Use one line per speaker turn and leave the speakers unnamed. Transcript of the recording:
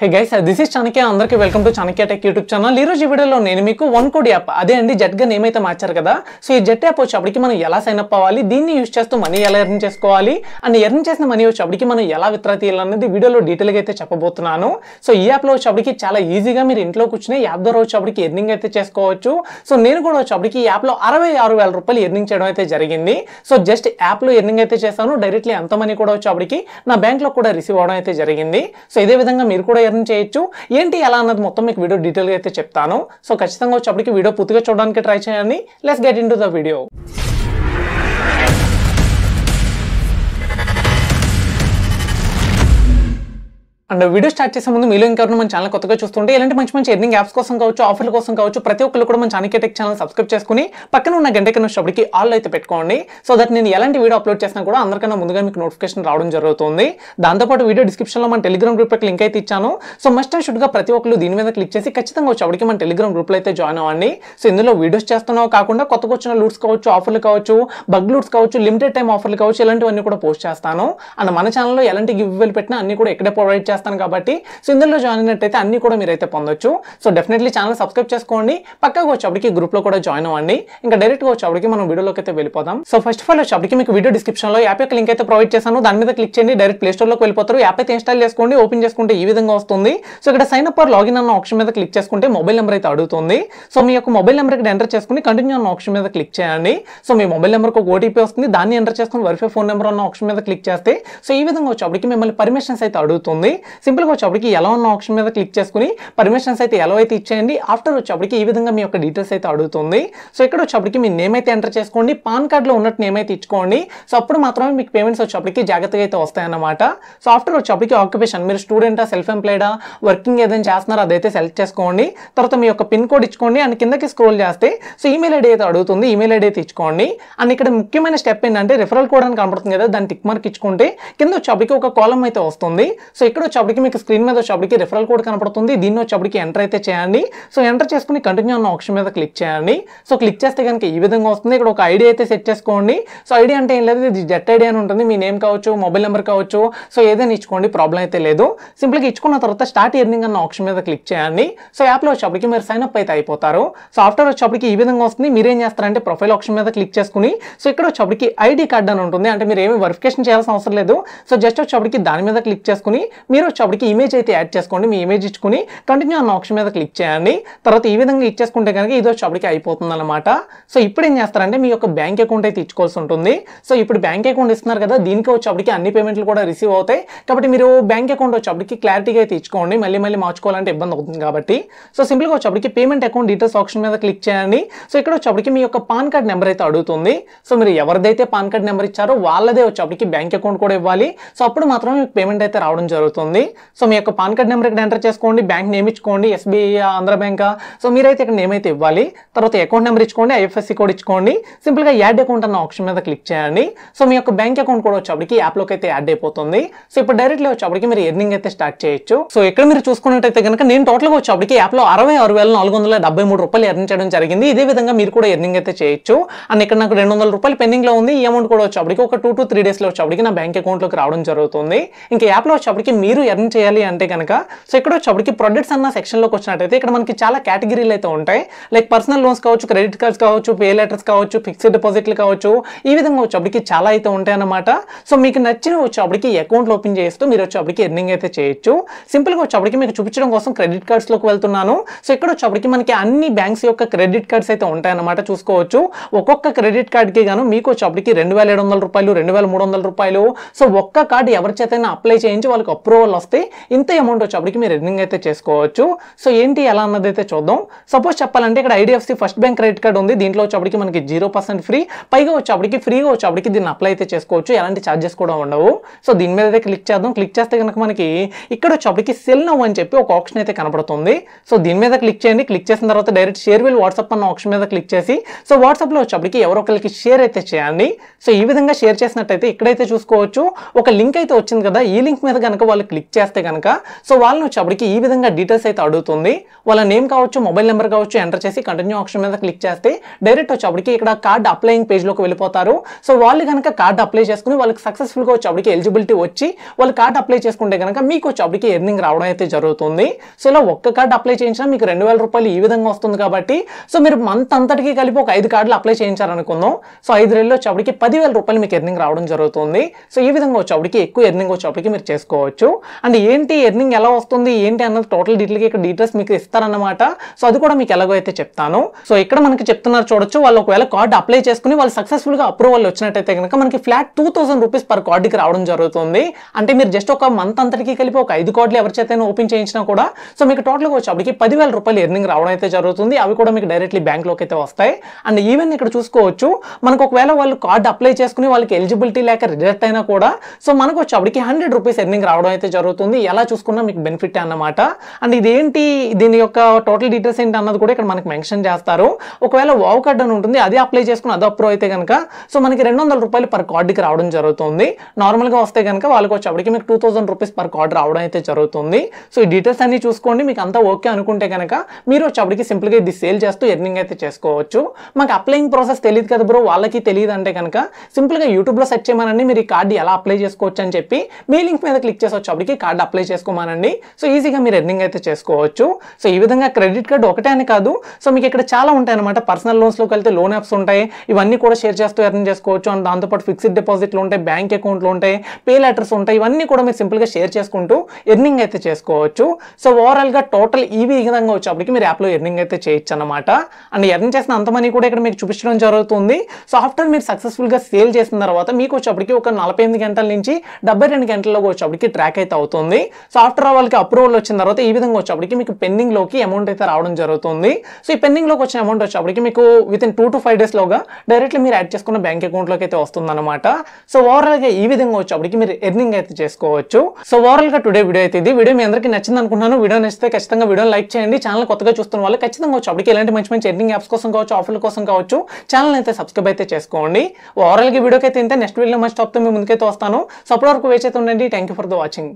hey guys this is Chanakya అందరికీ welcome to Chanakya tech YouTube channel ఈ రోజు ఈ వీడియోలో నేను మీకు వన్ కోడ్ యాప్ అదే అండి జట్గా నేమ్ అయితే మార్చారు కదా సో ఈ జెట్ యాప్ వచ్చేప్పటికి మనం ఎలా సైన్ అప్ అవ్వాలి దీన్ని యూస్ చేస్తూ మనీ ఎలా ఎర్న్ చేసుకోవాలి అండ్ ఎర్న్ చేసిన మనీ వచ్చేప్పటికి మనం ఎలా విత్రా తీయాలనేది వీడియోలో డీటెయిల్గా అయితే చెప్పబోతున్నాను సో ఈ యాప్లో వచ్చేప్పటికి చాలా ఈజీగా మీరు ఇంట్లో కూర్చుని యాప్ ద్వారా వచ్చేప్పటికి ఎర్నింగ్ అయితే చేసుకోవచ్చు సో నేను కూడా వచ్చేప్పటికి ఈ యాప్లో అరవై ఆరు వేల రూపాయలు ఎర్నింగ్ చేయడం అయితే జరిగింది సో జస్ట్ యాప్లో ఎర్నింగ్ అయితే చేశాను డైరెక్ట్లీ ఎంత మనీ కూడా వచ్చేప్పటికి నా బ్యాంక్లో కూడా రిసీవ్ అవడం అయితే జరిగింది సో ఇదే విధంగా మీరు కూడా ఎర్న్ చేయొచ్చు ఏంటి ఎలా అన్నది మొత్తం మీకు వీడియో డీటెయిల్గా అయితే చెప్తాను సో ఖచ్చితంగా వచ్చేప్పటికి వీడియో పూర్తిగా చూడడానికి ట్రై చేయండి let's get into the video and video start చేసే ముందు మీలో ఇంకా మన ఛానల్ కొత్తగా చూస్తుంటే ఇలాంటి మంచి మంచి ఎర్నింగ్ యాప్స్ కోసం కావచ్చు ఆఫర్ల కోసం కావచ్చు ప్రతి ఒక్కరు కూడా మన చానికేటెక్ ఛానల్ సబ్స్క్రైబ్ చేసుకుని పక్కన ఉన్న గంట కన్నా షబ్డికి ఆల్ అయితే పెట్టుకోండి సో దట్ నేను ఎలాంటి వీడియో అప్లోడ్ చేసినా కూడా అందరికన్నా ముందుగా మీకు నోటిఫికేషన్ రావడం జరుగుతుంది దాంతోపాటు వీడియో డిస్క్రిప్షన్లో మన టెలిగ్రామ్ గ్రూప్కి లింక్ అయితే ఇచ్చాను సో మస్ట్ అండ్ షుడ్గా ప్రతి ఒక్కరు దీని మీద క్లిక్ చేసి ఖచ్చితంగా వచ్చేప్పటికి మన టెలిగ్రామ్ గ్రూప్లో అయితే జాయిన్ అవ్వండి సో ఇందులో వీడియోస్ చేస్తున్నావు కాకుండా కొత్తగా వచ్చిన లూట్స్ కావచ్చు ఆఫర్లు కావచ్చు బగ్ లూట్స్ కావచ్చు లిమిటెడ్ టైం ఆఫర్లు కావచ్చు ఇలాంటివన్నీ కూడా పోస్ట్ చేస్తాను అండ్ మన ఛానల్లో ఎలాంటి గివ్ పెట్టినా అన్ని కూడా ఇక్కడే ప్రొవైడ్ చేస్తాను కాబట్టి సో ఇందులో జాయిన్ అయినట్టయితే అన్ని కూడా మీరు అయితే పొందొచ్చు సో డెఫినెట్లీ ఛానల్ సబ్స్క్రైబ్ చేసుకోండి పక్కగా వచ్చేప్పటికి గ్రూప్లో కూడా జాయిన్ అవ్వండి ఇంకా డైరెక్ట్గా వచ్చేప్పటికి మనం వీడియోలోకి అయితే వెళ్ళిపోదాం సో ఫస్ట్ ఆఫ్ ఆల్ వచ్చేప్పటికి మీకు వీడియో డిస్క్రిప్షన్లో యాప్ యొక్క లింక్ అయితే ప్రొవైడ్ చేశాను దాని మీద క్లిక్ చేయండి డైరెక్ట్ ప్లేస్టోర్లోకి వెళ్ళిపోతారు యాప్ అయితే ఇన్స్టాల్ చేసుకోండి ఓపెన్ చేసుకుంటే ఈ విధంగా వస్తుంది సో ఇక్కడ సైన్ అప్ ఆర్ లాగిన్ అన్న ఆప్షన్ మీద క్లిక్ చేసుకుంటే మొబైల్ నెంబర్ అయితే అడుగుతుంది సో మీ యొక్క మొబైల్ నెంబర్ ఇక్కడ ఎంటర్ చేసుకుని కంటిన్యూ అన్న ఆప్షన్ మీద క్లిక్ చేయండి సో మీ మొబైల్ నెంబర్కి ఒక ఓటీపీ వస్తుంది దాన్ని ఎంటర్ చేసుకుని వరిఫై ఫోన్ నెంబర్ అన్న ఆప్షన్ మీద క్లిక్ చేస్తే సో ఈ విధంగా వచ్చేప్పటికి మిమ్మల్ని పర్మిషన్స్ అయితే అడుగుతుంది సింపుల్గా వచ్చేప్పటికి ఎలా ఉన్న ఆప్షన్ మీద క్లిక్ చేసుకుని పర్మిషన్స్ అయితే ఎలా అయితే ఇచ్చేయండి ఆఫ్టర్ వచ్చేప్పటికి ఈ విధంగా మీ యొక్క డీటెయిల్స్ అయితే అడుగుతుంది సో ఇక్కడ వచ్చేప్పటికి మీ నేమ్ అయితే ఎంటర్ చేసుకోండి పాన్ కార్డ్లో ఉన్నట్టు నేమ్ అయితే ఇచ్చుకోండి సో అప్పుడు మాత్రమే మీకు పేమెంట్స్ వచ్చేప్పటికి జాగ్రత్తగా అయితే వస్తాయన్నమాట సో ఆఫ్టర్ వచ్చేప్పటికి ఆక్యుపేషన్ మీరు స్టూడెంటా సెల్ఫ్ ఎంప్లాయిడా వర్కింగ్ ఏదైనా చేస్తున్నారో అదైతే సెలెక్ట్ చేసుకోండి తర్వాత మీ యొక్క పిన్ కోడ్ ఇచ్చుకోండి అండ్ కిందకి స్క్రోల్ చేస్తే సో ఈమెయిల్ ఐడి అయితే అడుగుతుంది ఈమెయిల్ ఐడి అయితే ఇచ్చుకోండి అండ్ ఇక్కడ ముఖ్యమైన స్టెప్ ఏంటంటే రిఫరల్ కోడ్ అని కనబడుతుంది కదా దాన్ని టిక్ మార్క్ ఇచ్చుకుంటే కింద వచ్చేప్పటికి ఒక కాలం అయితే వస్తుంది సో ఇక్కడ వచ్చేప్పటికి మీకు స్క్రీన్ మీద వచ్చేప్పటికి రిఫరల్ కోడ్ కనపడుతుంది దీన్ని వచ్చేప్పటికి ఎంటర్ అయితే చేయండి సో ఎంటర్ చేసుకుని కంటిన్యూ అన్న ఆప్షన్ మీద క్లిక్ చేయండి సో క్లిక్ చేస్తే కనుక ఈ విధంగా వస్తుంది ఇక్కడ ఒక ఐడి అయితే సెట్ చేసుకోండి సో ఐడి అంటే ఏం లేదు ఇది జెట్ ఐడి అని ఉంటుంది మీ నేమ్ కావచ్చు మొబైల్ నెంబర్ కావచ్చు సో ఏదైనా ఇచ్చుకోండి ప్రాబ్లం అయితే లేదు సింపుల్గా ఇచ్చుకున్న తర్వాత స్టార్ట్ ఎర్నింగ్ అన్న ఆప్షన్ మీద క్లిక్ చేయండి సో యాప్లో వచ్చేప్పటికి మీరు సైన్ అప్ అయితే అయిపోతారు సో ఆఫ్టర్ వచ్చేప్పటికి ఈ విధంగా వస్తుంది మీరేం చేస్తారంటే ప్రొఫైల్ ఆప్షన్ మీద క్లిక్ చేసుకుని సో ఇక్కడ వచ్చేప్పటికి ఐడి కార్డ్ అని ఉంటుంది అంటే మీరు ఏమి వెరిఫికేషన్ చేయాల్సిన అవసరం లేదు సో జస్ట్ వచ్చేప్పటికి దాని మీద క్లిక్ చేసుకుని మీరు మీరు వచ్చేప్పటికి ఇమేజ్ అయితే యాడ్ చేసుకోండి మీ ఇమేజ్ ఇచ్చుకుని కంటిన్యూ అన్న ఆప్షన్ మీద క్లిక్ చేయండి తర్వాత ఈ విధంగా ఇచ్చేసుకుంటే కనుక ఇది వచ్చేప్పటికి అయిపోతుంది అనమాట సో ఇప్పుడు ఏం చేస్తారంటే మీ యొక్క బ్యాంక్ అకౌంట్ అయితే ఇచ్చుకోవాల్సి ఉంటుంది సో ఇప్పుడు బ్యాంక్ అకౌంట్ ఇస్తున్నారు కదా దీనికి వచ్చేప్పటికి అన్ని పేమెంట్లు కూడా రిసీవ్ అవుతాయి కాబట్టి మీరు బ్యాంక్ అకౌంట్ వచ్చేప్పటికి క్లారిటీగా అయితే ఇచ్చుకోండి మళ్ళీ మళ్ళీ మార్చుకోవాలంటే ఇబ్బంది అవుతుంది కాబట్టి సో సింపుల్గా వచ్చేప్పటికి పేమెంట్ అకౌంట్ డీటెయిల్స్ ఆప్షన్ మీద క్లిక్ చేయండి సో ఇక్కడ వచ్చేప్పటికి మీ యొక్క పాన్ కార్డ్ నెంబర్ అయితే అడుగుతుంది సో మీరు ఎవరిదైతే పాన్ కార్డ్ నెంబర్ ఇచ్చారో వాళ్ళదే వచ్చేప్పటికి బ్యాంక్ అకౌంట్ కూడా ఇవ్వాలి సో అప్పుడు మాత్రం మీకు పేమెంట్ అయితే రావడం జరుగుతుంది ఉంటుంది సో మీ యొక్క పాన్ కార్డ్ నెంబర్ ఇక్కడ ఎంటర్ చేసుకోండి బ్యాంక్ నేమ్ ఇచ్చుకోండి ఎస్బీఐ ఆంధ్ర బ్యాంక్ సో మీరైతే ఇక్కడ నేమ్ అయితే ఇవ్వాలి తర్వాత అకౌంట్ నెంబర్ ఇచ్చుకోండి ఐఎఫ్ఎస్సి కోడ్ ఇచ్చుకోండి సింపుల్గా యాడ్ అకౌంట్ అన్న ఆప్షన్ మీద క్లిక్ చేయండి సో మీ యొక్క బ్యాంక్ అకౌంట్ కూడా వచ్చేప్పటికి యాప్లోకి అయితే యాడ్ అయిపోతుంది సో ఇప్పుడు డైరెక్ట్లీ వచ్చేప్పటికి మీరు ఎర్నింగ్ అయితే స్టార్ట్ చేయొచ్చు సో ఇక్కడ మీరు చూసుకున్నట్టయితే కనుక నేను టోటల్గా వచ్చేప్పటికి యాప్లో అరవై ఆరు వేల నాలుగు వందల డెబ్బై మూడు రూపాయలు ఎర్నింగ్ చేయడం జరిగింది ఇదే విధంగా మీరు కూడా ఎర్నింగ్ అయితే చేయొచ్చు అండ్ ఇక్కడ నాకు రెండు వందల రూపాయలు పెండింగ్లో ఉంది ఈ అమౌంట్ కూడా వచ్చేప్పటికి ఒక టూ టు త్రీ డేస్లో వచ్చేప్పటికి నా బ్యాంక్ అకౌంట్లోకి రావడం జరుగుతుంది ఇంకా యాప్లో వచ్చేప్పటికి మీరు ఎర్న్ చేయాలి అంటే కనుక సో ఇక్కడ వచ్చేప్పటికి ప్రొడక్ట్స్ అన్న సెక్షన్లోకి వచ్చినట్టయితే ఇక్కడ మనకి చాలా కేటగిరీలు అయితే ఉంటాయి లైక్ పర్సనల్ లోన్స్ కావచ్చు క్రెడిట్ కార్డ్స్ కావచ్చు పే లెటర్స్ కావచ్చు ఫిక్స్డ్ డిపాజిట్లు కావచ్చు ఈ విధంగా వచ్చేప్పటికి చాలా అయితే ఉంటాయి అన్నమాట సో మీకు నచ్చిన వచ్చేప్పటికి అకౌంట్లు ఓపెన్ చేస్తూ మీరు వచ్చేప్పటికి ఎర్నింగ్ అయితే చేయొచ్చు సింపుల్గా వచ్చేప్పటికి మీకు చూపించడం కోసం క్రెడిట్ కార్డ్స్లోకి వెళ్తున్నాను సో ఇక్కడ వచ్చేప్పటికి మనకి అన్ని బ్యాంక్స్ యొక్క క్రెడిట్ కార్డ్స్ అయితే ఉంటాయన్నమాట చూసుకోవచ్చు ఒక్కొక్క క్రెడిట్ కార్డ్కి గాను మీకు వచ్చేప్పటికి రెండు వేల ఏడు వందల రూపాయలు రెండు వేల మూడు వందల రూపాయలు సో ఒక్క కార్డు ఎవరి చేతైనా అప్లై చేయించి వాళ్ళకి అప్రూవల్ రూపాయలు వస్తాయి ఇంత అమౌంట్ వచ్చేప్పటికి మీరు ఎర్నింగ్ అయితే చేసుకోవచ్చు సో ఏంటి ఎలా అన్నది అయితే చూద్దాం సపోజ్ చెప్పాలంటే ఇక్కడ IDFC first bank credit card ఉంది దీంట్లో వచ్చేప్పటికి మనకి జీరో పర్సెంట్ ఫ్రీ పైగా వచ్చేప్పటికి ఫ్రీగా వచ్చేప్పటికి దీన్ని అప్లై అయితే చేసుకోవచ్చు ఎలాంటి ఛార్జెస్ కూడా ఉండవు సో దీని మీద అయితే క్లిక్ చేద్దాం క్లిక్ చేస్తే కనుక మనకి ఇక్కడ వచ్చేప్పటికి సెల్ నవ్ అని చెప్పి ఒక ఆప్షన్ అయితే కనపడుతుంది సో దీని మీద క్లిక్ చేయండి క్లిక్ చేసిన తర్వాత డైరెక్ట్ షేర్ విల్ వాట్సాప్ అన్న ఆప్షన్ మీద క్లిక్ చేసి సో వాట్సాప్లో వచ్చేప్పటికి ఎవరో ఒకరికి షేర్ అయితే చేయండి సో ఈ విధంగా షేర్ చేసినట్టయితే ఇక్కడైతే చూసుకోవచ్చు ఒక లింక్ అయితే వచ్చింది కదా ఈ లింక్ మీద కనుక వాళ్ళు క్లిక్ క్లిక్ చేస్తే కనుక సో వాళ్ళని వచ్చేప్పటికి ఈ విధంగా డీటెయిల్స్ అయితే అడుగుతుంది వాళ్ళ నేమ్ కావచ్చు మొబైల్ నెంబర్ కావచ్చు ఎంటర్ చేసి కంటిన్యూ ఆప్షన్ మీద క్లిక్ చేస్తే డైరెక్ట్ వచ్చేప్పటికి ఇక్కడ కార్డ్ అప్లయింగ్ పేజ్లోకి వెళ్ళిపోతారు సో వాళ్ళు కనుక కార్డ్ అప్లై చేసుకుని వాళ్ళకి సక్సెస్ఫుల్గా వచ్చేప్పటికి ఎలిజిబిలిటీ వచ్చి వాళ్ళు కార్డ్ అప్లై చేసుకుంటే కనుక మీకు వచ్చేప్పటికి ఎర్నింగ్ రావడం అయితే జరుగుతుంది సో ఇలా ఒక్క కార్డు అప్లై చేయించినా మీకు రెండు వేల రూపాయలు ఈ విధంగా వస్తుంది కాబట్టి సో మీరు మంత్ అంతటికి కలిపి ఒక ఐదు కార్డులు అప్లై చేయించాలనుకుందాం సో ఐదు రేళ్ళు వచ్చేప్పటికి పదివేల రూపాయలు మీకు ఎర్నింగ్ రావడం జరుగుతుంది సో ఈ విధంగా వచ్చేప్పటికి ఎక్కువ ఎర్నింగ్ వచ్చేప్పటికి మీరు చేసుకోవచ్చు అండ్ ఏంటి ఎర్నింగ్ ఎలా వస్తుంది ఏంటి అన్నది టోటల్ డీటెయిల్గా ఇక్కడ డీటెయిల్స్ మీకు ఇస్తారనమాట సో అది కూడా మీకు ఎలాగో అయితే చెప్తాను సో ఇక్కడ మనకి చెప్తున్నారు చూడొచ్చు వాళ్ళు ఒకవేళ కార్డు అప్లై చేసుకుని వాళ్ళు సక్సెస్ఫుల్గా అప్రూవల్ వచ్చినట్టయితే కనుక మనకి flat two thousand rupees per కార్డుకి రావడం జరుగుతుంది అంటే మీరు జస్ట్ ఒక మంత్ అంతటికి కలిపి ఒక ఐదు కార్డులు ఎవరిచేతైనా ఓపెన్ చేయించినా కూడా సో మీకు టోటల్గా వచ్చేప్పటికి పదివేల రూపాయలు ఎర్నింగ్ రావడం అయితే జరుగుతుంది అవి కూడా మీకు డైరెక్ట్లీ బ్యాంక్లోకి అయితే వస్తాయి అండ్ ఈవెన్ ఇక్కడ చూసుకోవచ్చు మనకు ఒకవేళ వాళ్ళు కార్డు అప్లై చేసుకుని వాళ్ళకి ఎలిజిబిలిటీ లేక రిజెక్ట్ అయినా కూడా సో మనకు వచ్చేప్పటికి హండ్రెడ్ రూపీస్ ఎర్నింగ్ రావడం అయితే జరుగుతుంది ఎలా చూసుకున్నా మీకు బెనిఫిట్ అన్నమాట అండ్ ఇదేంటి దీని యొక్క టోటల్ డీటెయిల్స్ ఏంటి అన్నది కూడా ఇక్కడ మనకి మెన్షన్ చేస్తారు ఒకవేళ వావ్ కార్డ్ అని ఉంటుంది అది అప్లై చేసుకుని అది అప్రూవ్ అయితే కనుక సో మనకి రెండు వందల రూపాయలు పర్ కార్డుకి రావడం జరుగుతుంది నార్మల్గా వస్తే కనుక వాళ్ళకి వచ్చేప్పటికి మీకు two thousand rupees per card రావడం అయితే జరుగుతుంది సో ఈ డీటెయిల్స్ అన్ని చూసుకోండి మీకు అంతా ఓకే అనుకుంటే కనుక మీరు వచ్చేప్పటికి సింపుల్గా ఇది సేల్ చేస్తూ ఎర్నింగ్ అయితే చేసుకోవచ్చు మాకు అప్లయింగ్ ప్రాసెస్ తెలియదు కదా బ్రో వాళ్ళకి తెలియదు అంటే కనుక సింపుల్గా యూట్యూబ్లో సెర్చ్ చేయమనండి మీరు ఈ కార్డు ఎలా అప్లై చేసుకోవచ్చు అని చెప్పి మీ లింక్ మీద క్లిక్ చేసి వచ్చేప్పటికి అకౌంట్కి కార్డు అప్లై చేసుకోమానండి సో ఈజీగా మీరు ఎర్నింగ్ అయితే చేసుకోవచ్చు సో ఈ విధంగా క్రెడిట్ కార్డు ఒకటే అని కాదు సో మీకు ఇక్కడ చాలా ఉంటాయి అనమాట పర్సనల్ లోన్స్లోకి వెళ్తే లోన్ యాప్స్ ఉంటాయి ఇవన్నీ కూడా షేర్ చేస్తూ ఎర్నింగ్ చేసుకోవచ్చు అండ్ దాంతోపాటు ఫిక్స్డ్ డిపాజిట్లు ఉంటాయి బ్యాంక్ అకౌంట్లు ఉంటాయి పే లెటర్స్ ఉంటాయి ఇవన్నీ కూడా మీరు సింపుల్గా షేర్ చేసుకుంటూ ఎర్నింగ్ అయితే చేసుకోవచ్చు సో ఓవరాల్గా టోటల్ ఈ విధంగా వచ్చేప్పటికి మీరు యాప్లో ఎర్నింగ్ అయితే చేయొచ్చు అనమాట అండ్ ఎర్న్ చేసిన అంత మనీ కూడా ఇక్కడ మీకు చూపించడం జరుగుతుంది సో ఆఫ్టర్ మీరు సక్సెస్ఫుల్గా సేల్ చేసిన తర్వాత మీకు వచ్చేప్పటికి ఒక నలభై ఎనిమిది గంటల నుంచి డెబ్బై రెండు గంటల్లో వచ్చేప్పటికి ట్రాక్ అయితే అయితే అవుతుంది సో ఆఫ్టర్ వాళ్ళకి అప్రూవల్ వచ్చిన తర్వాత ఈ విధంగా వచ్చేప్పటికి మీకు పెండింగ్లోకి అమౌంట్ అయితే రావడం జరుగుతుంది సో ఈ పెండింగ్లోకి వచ్చిన అమౌంట్ వచ్చేప్పటికి మీకు within two to five డేస్లోగా డైరెక్ట్లీ మీరు యాడ్ చేసుకున్న బ్యాంక్ అకౌంట్లోకి అయితే వస్తుందన్నమాట సో ఓవరాల్గా ఈ విధంగా వచ్చేప్పటికి మీరు ఎర్నింగ్ అయితే చేసుకోవచ్చు సో ఓవరాల్గా టుడే వీడియో అయితే ఇది వీడియో మీ అందరికీ నచ్చింది అనుకుంటున్నాను వీడియో నచ్చితే ఖచ్చితంగా వీడియో లైక్ చేయండి ఛానల్ కొత్తగా చూస్తున్న వాళ్ళు ఖచ్చితంగా వచ్చి అప్పటికి ఇలాంటి మంచి మంచి ఎర్నింగ్ యాప్స్ కోసం కావచ్చు ఆఫర్ల కోసం కావచ్చు ఛానల్ అయితే సబ్స్క్రైబ్ అయితే చేసుకోండి ఓవరాల్గా వీడియోకి అయితే ఇంతే నెక్స్ట్ వీడియో మంచి టాప్తో మీ ముందుకైతే వస్తాను సో అప్పటి వరకు వేచైతే ఉండండి thank you for the watching